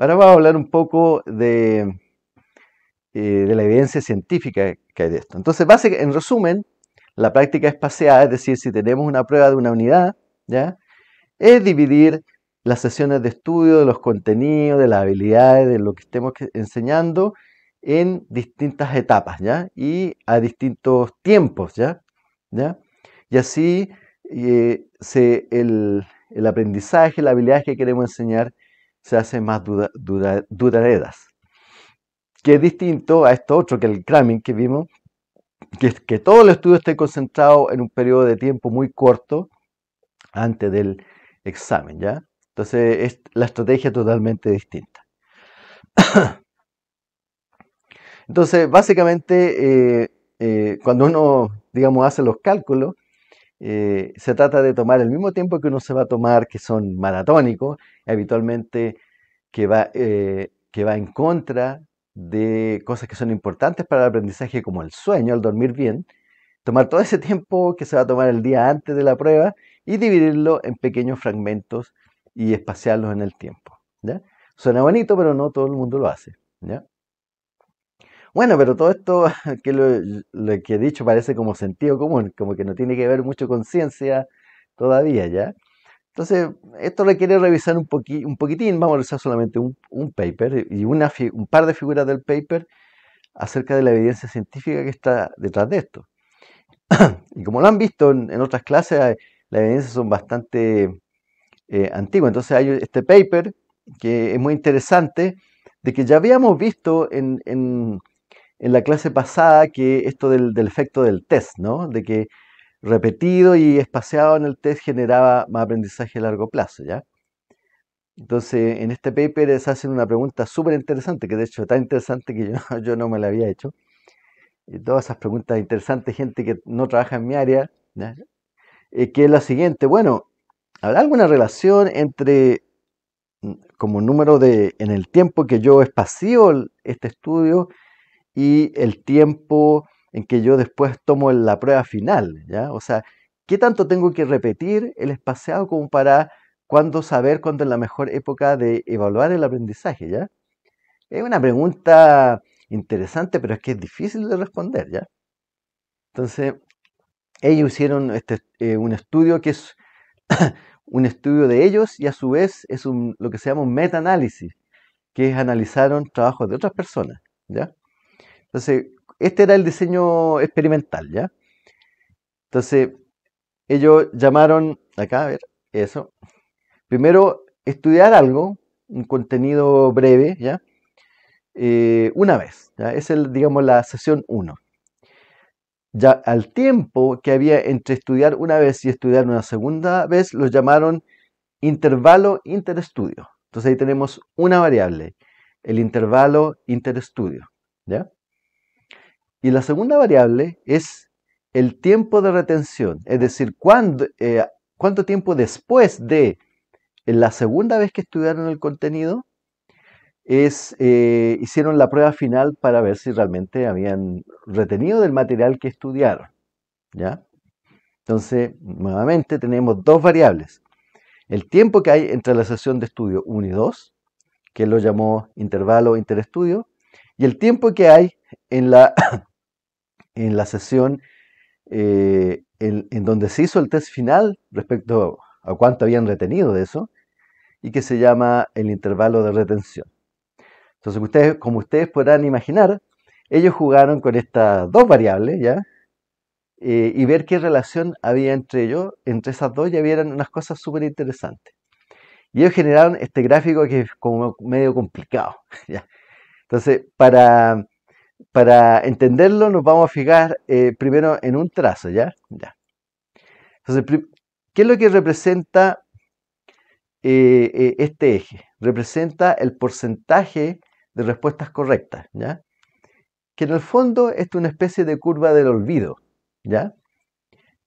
Ahora vamos a hablar un poco de, eh, de la evidencia científica que hay de esto. Entonces, en resumen, la práctica espaciada, es decir, si tenemos una prueba de una unidad, ¿ya? es dividir las sesiones de estudio, de los contenidos, de las habilidades, de lo que estemos enseñando en distintas etapas, ¿ya? Y a distintos tiempos, ¿ya? Y así eh, el, el aprendizaje, la habilidad que queremos enseñar se hacen más duda, Que es distinto a esto otro que el cramming que vimos, que que todo el estudio esté concentrado en un periodo de tiempo muy corto antes del examen, ¿ya? Entonces es la estrategia totalmente distinta. Entonces, básicamente, eh, eh, cuando uno, digamos, hace los cálculos, eh, se trata de tomar el mismo tiempo que uno se va a tomar, que son maratónicos, habitualmente que va, eh, que va en contra de cosas que son importantes para el aprendizaje, como el sueño, el dormir bien, tomar todo ese tiempo que se va a tomar el día antes de la prueba y dividirlo en pequeños fragmentos y espaciarlos en el tiempo. Suena bonito, pero no todo el mundo lo hace. Bueno, pero todo esto que lo, que he dicho parece como sentido común, como que no tiene que ver mucho con ciencia todavía, ¿ya? Entonces, esto requiere revisar un, un poquitín, vamos a revisar solamente un, paper y una, un par de figuras del paper acerca de la evidencia científica que está detrás de esto. y como lo han visto en, otras clases, las evidencias son bastante eh, antiguas. Entonces hay este paper que es muy interesante, de que ya habíamos visto en en la clase pasada que esto del, efecto del test, ¿no? De que repetido y espaciado en el test generaba más aprendizaje a largo plazo, ¿ya? Entonces, en este paper se hacen una pregunta súper interesante, que de hecho tan interesante que yo, no me la había hecho. Y todas esas preguntas interesantes, gente que no trabaja en mi área, eh, que es la siguiente, bueno, ¿habrá alguna relación entre mm, como número de, en el tiempo que yo espacio este estudio y el tiempo en que yo después tomo la prueba final, ¿ya? O sea, ¿qué tanto tengo que repetir el espaciado como para cuándo saber cuándo es la mejor época de evaluar el aprendizaje, ¿ya? Es una pregunta interesante, pero es que es difícil de responder, ¿ya? Entonces, ellos hicieron este, eh, un estudio que es un estudio de ellos y a su vez es lo que se llama un meta-análisis, que es analizaron trabajos de otras personas, ¿ya? Entonces, este era el diseño experimental, ¿ya? Entonces, ellos llamaron, acá, a ver, eso. Primero, estudiar algo, un contenido breve, ¿ya? Eh, una vez, ¿ya? Es, el, digamos, la sesión 1. Ya al tiempo que había entre estudiar una vez y estudiar una segunda vez, los llamaron intervalo interestudio. Entonces ahí tenemos una variable, el intervalo interestudio. ¿ya? Y la segunda variable es el tiempo de retención, es decir, eh, cuánto tiempo después de la segunda vez que estudiaron el contenido eh, hicieron la prueba final para ver si realmente habían retenido del material que estudiaron. ¿ya? Entonces, nuevamente tenemos dos variables. El tiempo que hay entre la sesión de estudio 1 y 2, que lo llamó intervalo interestudio, y el tiempo que hay en la, en la sesión eh, en, donde se hizo el test final respecto a cuánto habían retenido de eso, y que se llama el intervalo de retención. Entonces, ustedes, como ustedes podrán imaginar, ellos jugaron con estas dos variables, ¿ya? Eh, y ver qué relación había entre ellos, entre esas dos, ya vieron unas cosas súper interesantes. Y ellos generaron este gráfico que es como medio complicado, ¿ya? Entonces, para para entenderlo nos vamos a fijar eh, primero en un trazo, ¿ya? Entonces, ¿qué es lo que representa eh, eh, este eje? Representa el porcentaje de respuestas correctas, ¿ya? Que en el fondo es una especie de curva del olvido, ¿ya?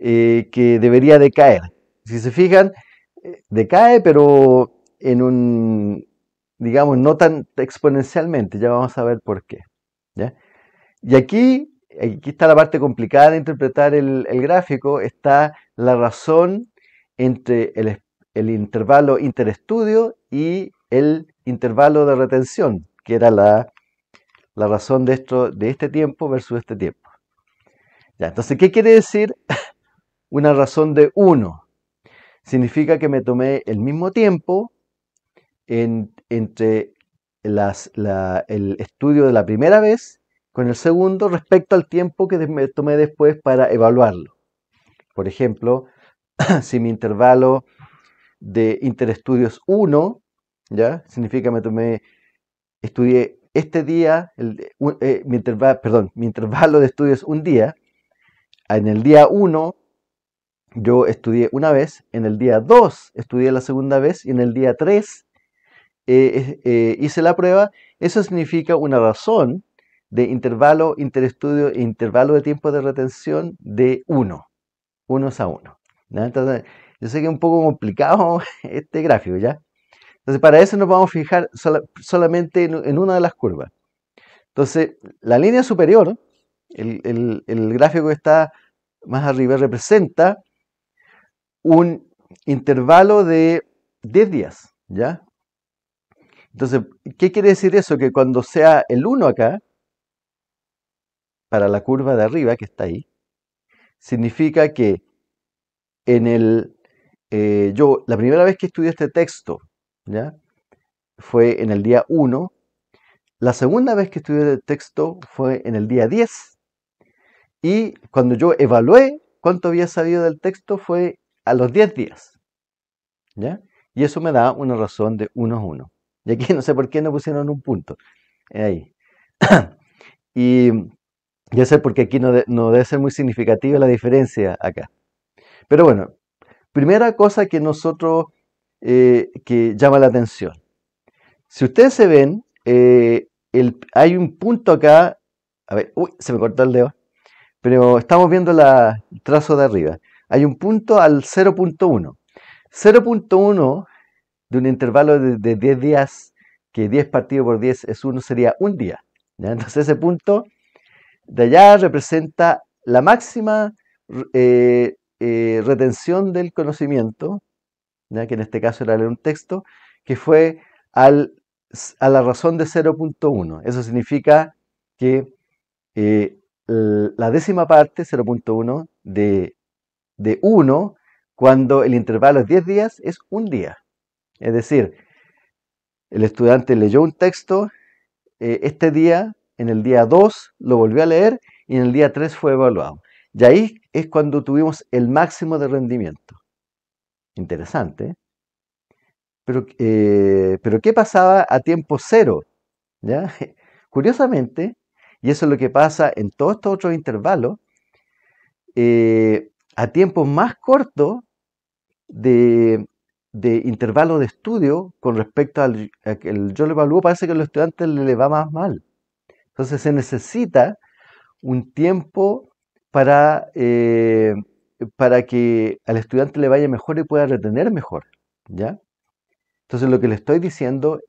que debería decaer. Si se fijan, decae, pero en un, digamos, no tan exponencialmente, ya vamos a ver por qué. Y aquí, aquí está la parte complicada de interpretar el, gráfico, está la razón entre el, intervalo interestudio y el intervalo de retención, que era la, razón de, esto, de este tiempo versus este tiempo. entonces, ¿qué quiere decir una razón de 1? Significa que me tomé el mismo tiempo entre el estudio de la primera vez con el segundo respecto al tiempo que me tomé después para evaluarlo. Por ejemplo, si mi intervalo de interestudios 1, ¿ya? Significa me tomé, estudié este día, eh, mi intervalo, perdón, mi intervalo de estudios un día. En el día 1 yo estudié una vez, en el día 2 estudié la segunda vez y en el día 3 eh, eh, hice la prueba, eso significa una razón de intervalo interestudio e intervalo de tiempo de retención de 1, 1 a 1. yo sé que es un poco complicado este gráfico, ¿ya? Entonces, para eso nos vamos a fijar solamente en, una de las curvas. Entonces, la línea superior, el, el gráfico que está más arriba, representa un intervalo de 10 días, ¿ya? Entonces, ¿qué quiere decir eso? Que cuando sea el 1 acá, para la curva de arriba que está ahí, significa que en el... Eh, yo, la primera este vez que estudié este texto, Fue en el día 1. La segunda vez que estudié el texto fue en el día 10. Y cuando yo evalué cuánto había sabido del texto fue a los 10 días. Y eso me da una razón de 1 a 1. Y aquí no sé por qué no pusieron un punto. Eh, ahí. y ya sé por qué aquí no, debe ser muy significativa la diferencia acá. Pero bueno, primera cosa que nosotros, eh, que llama la atención. Si ustedes se ven, eh, hay un punto acá, a ver, uy, se me cortó el dedo, pero estamos viendo la, el trazo de arriba. Hay un punto al 0.1. 0.1 de un intervalo de, 10 días, que 10 partido por 10 es uno, sería un día. Entonces ese punto de allá representa la máxima eh, eh, retención del conocimiento, que en este caso era leer un texto, que fue a la razón de 0.1. Eso significa que eh, la décima parte, 0.1, de, de 1, cuando el intervalo es 10 días, es un día. Es decir, el estudiante leyó un texto eh, este día, en el día 2 lo volvió a leer y en el día 3 fue evaluado. Y ahí es cuando tuvimos el máximo de rendimiento. Interesante. ¿eh? Pero, eh, pero ¿qué pasaba a tiempo cero? ¿Ya? Curiosamente, y eso es lo que pasa en todos estos otros intervalos, a tiempos más cortos de, de intervalo de estudio con respecto al el yo lo evalúo, parece que al estudiante le va más mal. Entonces se necesita un tiempo para, eh, para que al estudiante le vaya mejor y pueda retener mejor. ¿ya? Entonces lo que le estoy diciendo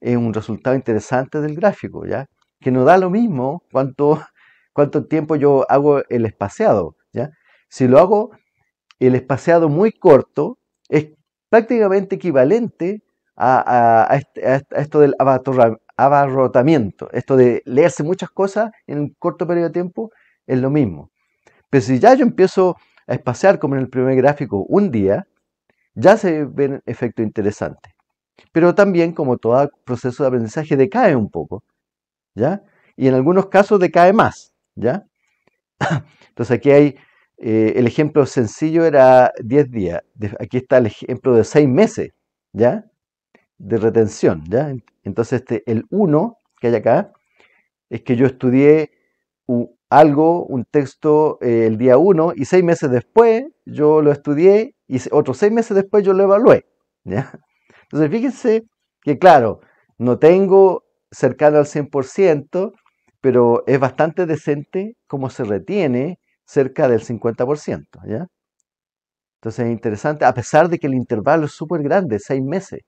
es un resultado interesante del gráfico, ¿ya? que no da lo mismo cuánto, cuánto tiempo yo hago el espaciado. ¿ya? Si lo hago el espaciado muy corto, es prácticamente equivalente a, este, esto del abarrotamiento, esto de leerse muchas cosas en un corto periodo de tiempo, es lo mismo. Pero si ya yo empiezo a espaciar, como en el primer gráfico, un día, ya se ven efecto interesante. Pero también, como todo proceso de aprendizaje, decae un poco, ¿ya? Y en algunos casos decae más, ¿ya? Entonces aquí hay eh, el ejemplo sencillo era 10 días. aquí está el ejemplo de 6 meses, ¿ya? De retención, ¿ya? Entonces, este, el 1 que hay acá es que yo estudié algo, un texto eh, el día 1 y 6 meses después yo lo estudié y otros 6 meses después yo lo evalué, Entonces, fíjense que, claro, no tengo cercano al 100%, pero es bastante decente cómo se retiene cerca del 50%. ¿ya? Entonces es interesante, a pesar de que el intervalo es súper grande, seis meses.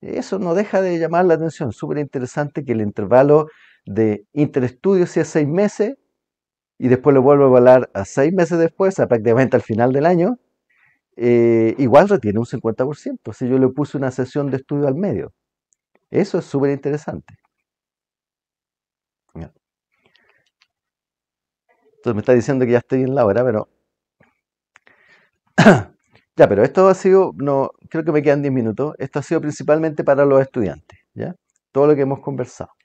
Eso no deja de llamar la atención. Súper interesante que el intervalo de interestudio sea seis meses y después lo vuelvo a evaluar a seis meses después, prácticamente al final del año. Eh, igual retiene un 50%. Si yo le puse una sesión de estudio al medio. Eso es súper interesante me está diciendo que ya estoy en la hora, pero... ya, pero esto ha sido, no, creo que me quedan 10 minutos, esto ha sido principalmente para los estudiantes, ¿ya? Todo lo que hemos conversado.